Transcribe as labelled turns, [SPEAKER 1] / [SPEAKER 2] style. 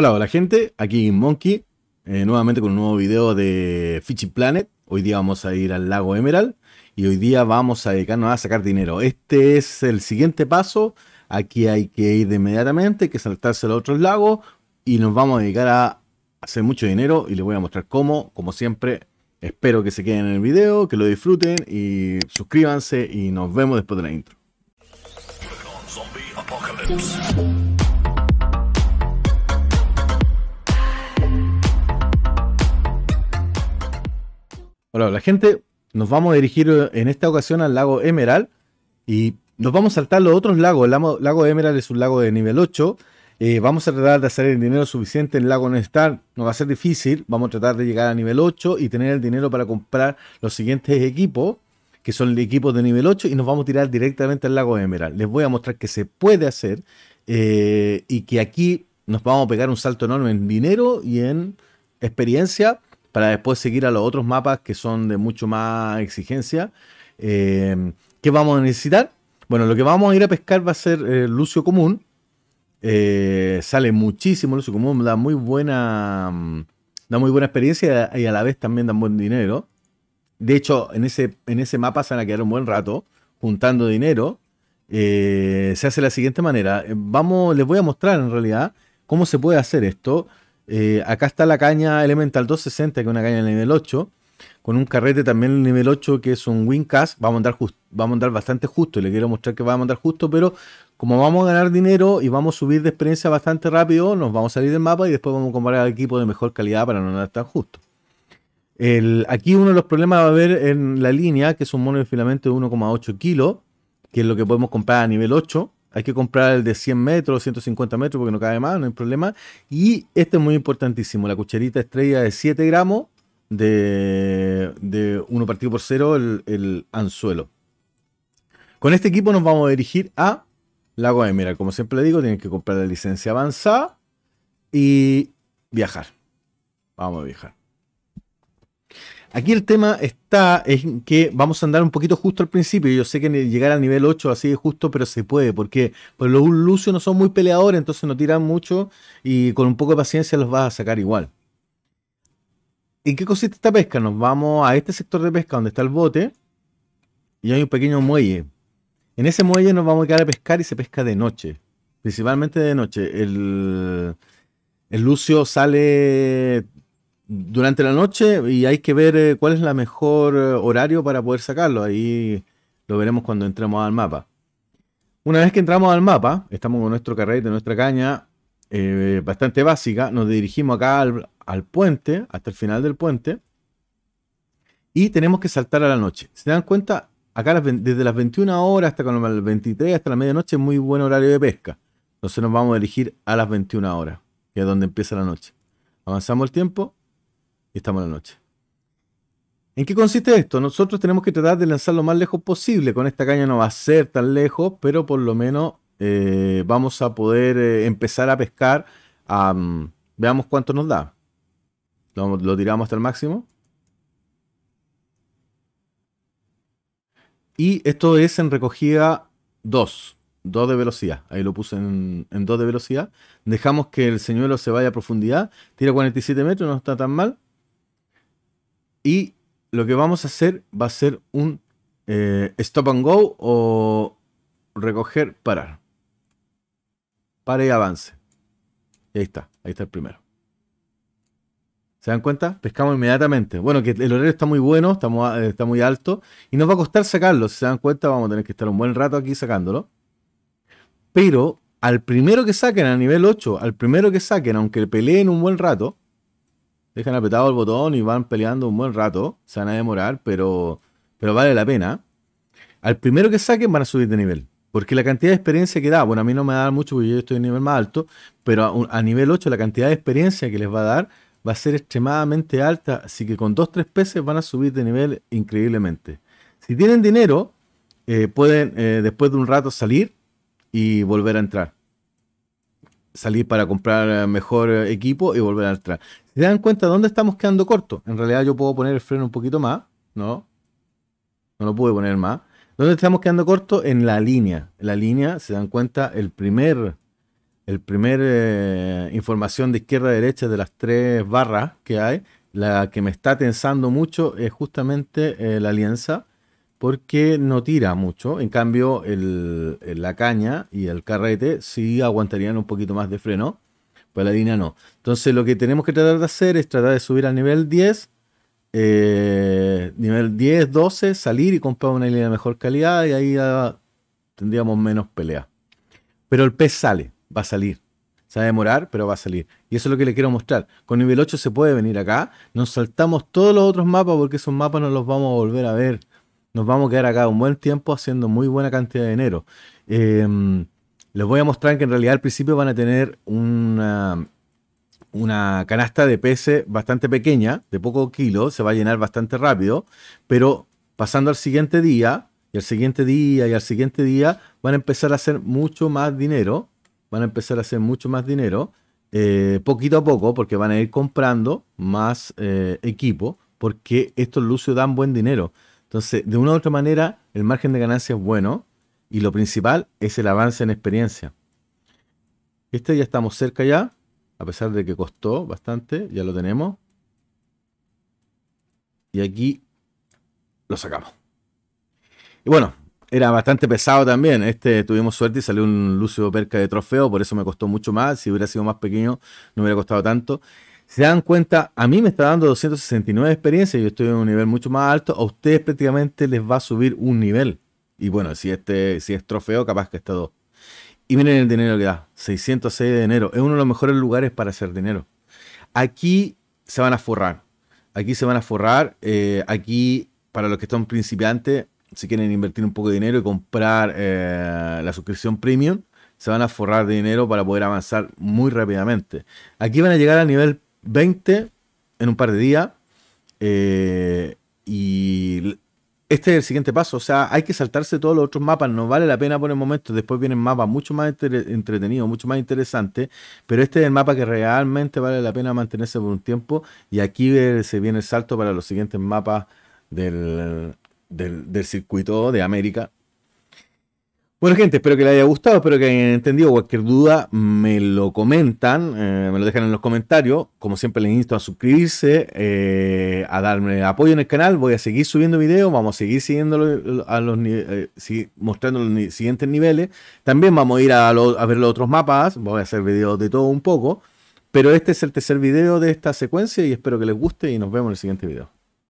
[SPEAKER 1] Hola, hola gente, aquí Monkey, eh, nuevamente con un nuevo video de Fishing Planet. Hoy día vamos a ir al lago Emerald y hoy día vamos a dedicarnos a sacar dinero. Este es el siguiente paso, aquí hay que ir de inmediatamente, hay que saltarse a los otros lagos y nos vamos a dedicar a hacer mucho dinero y les voy a mostrar cómo, como siempre. Espero que se queden en el video, que lo disfruten y suscríbanse y nos vemos después de la intro. Hola, la gente. Nos vamos a dirigir eh, en esta ocasión al lago Emerald y nos vamos a saltar los otros lagos. El lago, Emerald es un lago de nivel 8. Eh, vamos a tratar de hacer el dinero suficiente en el Lago Nestar. No va a ser difícil. Vamos a tratar de llegar a nivel 8 y tener el dinero para comprar los siguientes equipos, que son equipos de nivel 8, y nos vamos a tirar directamente al Lago Emerald. Les voy a mostrar que se puede hacer eh, y que aquí nos vamos a pegar un salto enorme en dinero y en experiencia para después seguir a los otros mapas que son de mucho más exigencia. Em, ¿Qué vamos a necesitar? Bueno, lo que vamos a ir a pescar va a ser eh, Lucio Común. Eh, sale muchísimo Lucio Común, da muy buena mm, da muy buena experiencia y a la vez también da buen dinero. De hecho, en ese, en ese mapa se van a quedar un buen rato juntando dinero. Eh, se hace de la siguiente manera. Vamos, les voy a mostrar en realidad cómo se puede hacer esto. Eh, acá está la caña Elemental 260, que es una caña de nivel 8. Con un carrete también de nivel 8, que es un Wincast. Va a montar a mandar bastante justo. Le quiero mostrar que va a mandar justo, pero como vamos a ganar dinero y vamos a subir de experiencia bastante rápido, nos vamos a salir del mapa y después vamos a comprar al equipo de mejor calidad para no andar tan justo. aquí uno de los problemas va a haber en la línea, que es un mono de filamento de 1,8 kilos, que es lo que podemos comprar a nivel 8 hay que comprar el de 100 metros, 150 metros, porque no cabe más, no hay problema. Y este es muy importantísimo, la cucharita estrella de 7 gramos de, 1 partido por 0, el, anzuelo. Con este equipo nos vamos a dirigir a Lago de Mira. Como siempre le digo, tienen que comprar la licencia avanzada y viajar. Vamos a viajar. Aquí el tema está en que vamos a andar un poquito justo al principio. Yo sé que llegar al nivel 8 así es justo, pero se puede, porque los lucio no son muy peleadores, entonces no tiran mucho y con un poco de paciencia los vas a sacar igual. ¿En qué consiste esta pesca? Nos vamos a este sector de pesca donde está el bote y hay un pequeño muelle. En ese muelle nos vamos a quedar a pescar y se pesca de noche, principalmente de noche. el lucio sale durante la noche y hay que ver eh, cuál es la mejor eh, horario para poder sacarlo. Ahí lo veremos cuando entremos al mapa. Una vez que entramos al mapa, estamos con nuestro carrete, nuestra caña eh, bastante básica. Nos dirigimos acá al, puente, hasta el final del puente. Y tenemos que saltar a la noche. ¿Se dan cuenta? acá desde las 21 horas hasta con las 23 hasta la medianoche es muy buen horario de pesca. Entonces nos vamos a dirigir a las 21 horas, que es donde empieza la noche. Avanzamos el tiempo estamos en la noche. ¿En qué consiste esto? Nosotros tenemos que tratar de lanzar lo más lejos posible. Con esta caña no va a ser tan lejos, pero por lo menos eh, vamos a poder eh, empezar a pescar. veamos cuánto nos da. Lo, tiramos hasta el máximo. Y esto es en recogida 2. 2 de velocidad. Ahí lo puse en 2 de velocidad. Dejamos que el señuelo se vaya a profundidad. Tira 47 metros, no está tan mal. Y lo que vamos a hacer va a ser un eh, stop and go o recoger, parar. Pare y avance. Y ahí está, ahí está el primero. ¿Se dan cuenta? Pescamos inmediatamente. Bueno, que el horario está muy bueno, está muy, está muy alto. Y nos va a costar sacarlo. Si se dan cuenta, vamos a tener que estar un buen rato aquí sacándolo. Pero al primero que saquen a nivel 8, al primero que saquen, aunque peleen un buen rato, dejan apretado el botón y van peleando un buen rato. Se van a demorar, pero, pero vale la pena. Al primero que saquen van a subir de nivel. Porque la cantidad de experiencia que da, bueno, a mí no me da mucho porque yo estoy en nivel más alto, pero a, nivel 8 la cantidad de experiencia que les va a dar va a ser extremadamente alta. Así que con 2-3 peces van a subir de nivel increíblemente. Si tienen dinero, eh, pueden eh, después de un rato salir y volver a entrar salir para comprar eh, mejor equipo y volver a entrar se dan cuenta dónde estamos quedando corto? En realidad yo puedo poner el freno un poquito más, ¿no? No lo pude poner más. ¿Dónde estamos quedando corto? En la línea. la línea, se dan cuenta, el primer, el primer eh, información de izquierda a derecha de las tres barras que hay, la que me está tensando mucho es justamente eh, la alianza, porque no tira mucho. En cambio, la caña y el carrete sí aguantarían un poquito más de freno. Paladina no. Entonces lo que tenemos que tratar de hacer es tratar de subir al nivel 10. Eh, nivel 10, 12, salir y comprar una línea de mejor calidad y ahí tendríamos menos pelea. Pero el pez sale, va a salir. Se va a demorar, pero va a salir. Y eso es lo que le quiero mostrar. Con nivel 8 se puede venir acá. Nos saltamos todos los otros mapas porque esos mapas no los vamos a volver a ver. Nos vamos a quedar acá un buen tiempo haciendo muy buena cantidad de dinero. Eh, les voy a mostrar que en realidad al principio van a tener una, una canasta de peces bastante pequeña, de poco kilo, se va a llenar bastante rápido, pero pasando al siguiente día, y al siguiente día, y al siguiente día, van a empezar a hacer mucho más dinero, van a empezar a hacer mucho más dinero, eh, poquito a poco, porque van a ir comprando más eh, equipo, porque estos lucios dan buen dinero. Entonces, de una u otra manera, el margen de ganancia es bueno, y lo principal es el avance en experiencia. Este ya estamos cerca ya, a pesar de que costó bastante, ya lo tenemos. Y aquí lo sacamos. Y bueno, era bastante pesado también. Este tuvimos suerte y salió un lúcido Perca de trofeo, por eso me costó mucho más. Si hubiera sido más pequeño, no hubiera costado tanto. Se dan cuenta, a mí me está dando 269 experiencias, yo estoy en un nivel mucho más alto, a ustedes prácticamente les va a subir un nivel. Y bueno, si, este, si es trofeo, capaz que está dos. Y miren el dinero que da, 606 de enero. Es uno de los mejores lugares para hacer dinero. Aquí se van a forrar. Aquí se van a forrar. Eh, aquí, para los que están principiantes, si quieren invertir un poco de dinero y comprar eh, la suscripción premium, se van a forrar de dinero para poder avanzar muy rápidamente. Aquí van a llegar al nivel 20 en un par de días. Eh, y este es el siguiente paso. O sea, hay que saltarse todos los otros mapas. No vale la pena por el momento. Después vienen mapas mucho más entretenidos, mucho más interesantes. Pero este es el mapa que realmente vale la pena mantenerse por un tiempo. Y aquí eh, se viene el salto para los siguientes mapas del, del circuito de América. Bueno, gente, espero que les haya gustado, espero que hayan entendido. Cualquier duda me lo comentan, eh, me lo dejan en los comentarios. Como siempre, les invito a suscribirse, eh, a darme apoyo en el canal. Voy a seguir subiendo videos, vamos a seguir siguiendo eh, a los mostrando los siguientes niveles. También vamos a ir a, a, ver los otros mapas, voy a hacer videos de todo un poco. Pero este es el tercer video de esta secuencia y espero que les guste y nos vemos en el siguiente video.